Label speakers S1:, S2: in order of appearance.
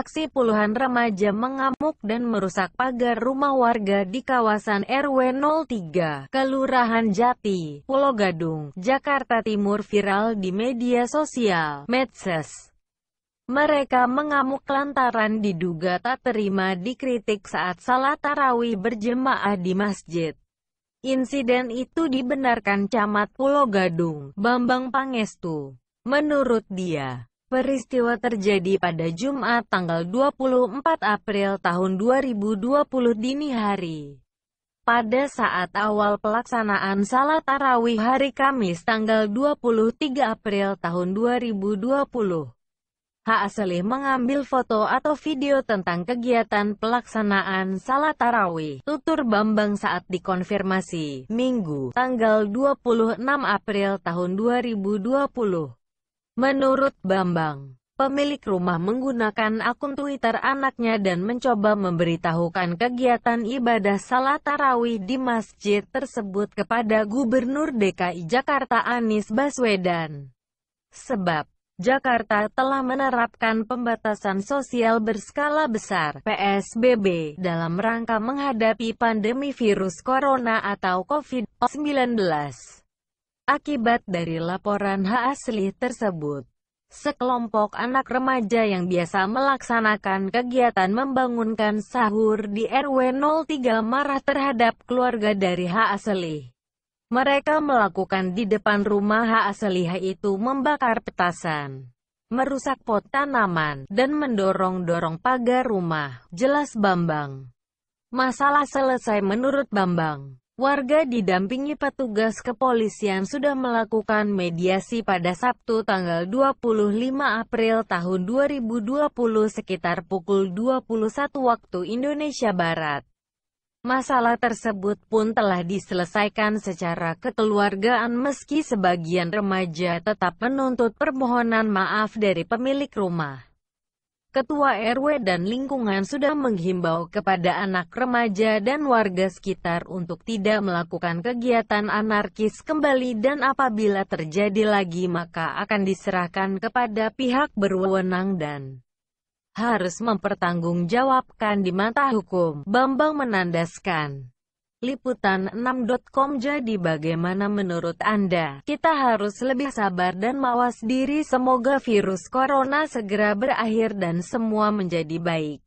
S1: Aksi puluhan remaja mengamuk dan merusak pagar rumah warga di kawasan RW 03, Kelurahan Jati, Pulau Gadung, Jakarta Timur viral di media sosial, medses. Mereka mengamuk lantaran diduga tak terima dikritik saat salat tarawih berjemaah di masjid. Insiden itu dibenarkan Camat Pulau Gadung, Bambang Pangestu. Menurut dia, Peristiwa terjadi pada Jumat tanggal 24 April tahun 2020 dini hari. Pada saat awal pelaksanaan salat tarawih hari Kamis tanggal 23 April tahun 2020, Ha Aslih mengambil foto atau video tentang kegiatan pelaksanaan salat tarawih. Tutur Bambang saat dikonfirmasi, Minggu, tanggal 26 April tahun 2020 Menurut Bambang, pemilik rumah menggunakan akun Twitter anaknya dan mencoba memberitahukan kegiatan ibadah salat tarawih di masjid tersebut kepada Gubernur DKI Jakarta Anies Baswedan. Sebab, Jakarta telah menerapkan pembatasan sosial berskala besar PSBB dalam rangka menghadapi pandemi virus corona atau COVID-19. Akibat dari laporan hak asli tersebut, sekelompok anak remaja yang biasa melaksanakan kegiatan membangunkan sahur di RW 03 marah terhadap keluarga dari hak asli. Mereka melakukan di depan rumah hak asli itu membakar petasan, merusak pot tanaman, dan mendorong-dorong pagar rumah, jelas Bambang. Masalah selesai menurut Bambang. Warga didampingi petugas kepolisian sudah melakukan mediasi pada Sabtu tanggal 25 April tahun 2020 sekitar pukul 21 waktu Indonesia Barat. Masalah tersebut pun telah diselesaikan secara kekeluargaan meski sebagian remaja tetap menuntut permohonan maaf dari pemilik rumah. Ketua RW dan lingkungan sudah menghimbau kepada anak remaja dan warga sekitar untuk tidak melakukan kegiatan anarkis kembali dan apabila terjadi lagi maka akan diserahkan kepada pihak berwenang dan harus mempertanggungjawabkan di mata hukum. Bambang menandaskan. Liputan 6.com Jadi bagaimana menurut Anda? Kita harus lebih sabar dan mawas diri semoga virus corona segera berakhir dan semua menjadi baik.